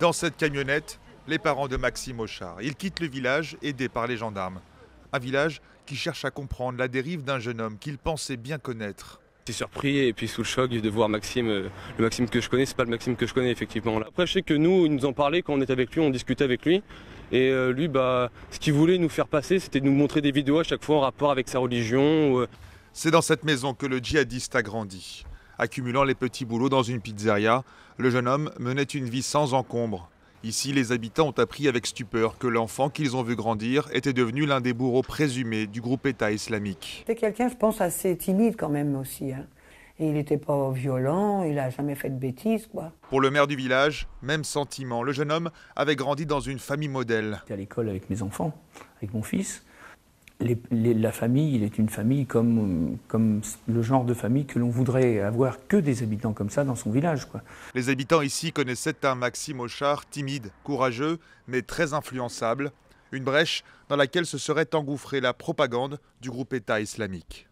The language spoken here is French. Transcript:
Dans cette camionnette, les parents de Maxime Auchard. Ils quittent le village aidés par les gendarmes. Un village qui cherche à comprendre la dérive d'un jeune homme qu'il pensait bien connaître. C'est surpris et puis sous le choc de voir Maxime, euh, le Maxime que je connais, c'est pas le Maxime que je connais effectivement. Après je sais que nous, ils nous en parlaient quand on était avec lui, on discutait avec lui. Et euh, lui, bah, ce qu'il voulait nous faire passer, c'était de nous montrer des vidéos à chaque fois en rapport avec sa religion. Euh. C'est dans cette maison que le djihadiste a grandi accumulant les petits boulots dans une pizzeria, le jeune homme menait une vie sans encombre. Ici, les habitants ont appris avec stupeur que l'enfant qu'ils ont vu grandir était devenu l'un des bourreaux présumés du groupe État islamique. C'était quelqu'un, je pense, assez timide quand même aussi. Hein. Et il n'était pas violent, il n'a jamais fait de bêtises. Quoi. Pour le maire du village, même sentiment. Le jeune homme avait grandi dans une famille modèle. J'étais à l'école avec mes enfants, avec mon fils la famille, il est une famille comme, le genre de famille que l'on voudrait avoir que des habitants comme ça dans son village. Quoi. Les habitants ici connaissaient un Maxime Auchard timide, courageux, mais très influençable. Une brèche dans laquelle se serait engouffrée la propagande du groupe État islamique.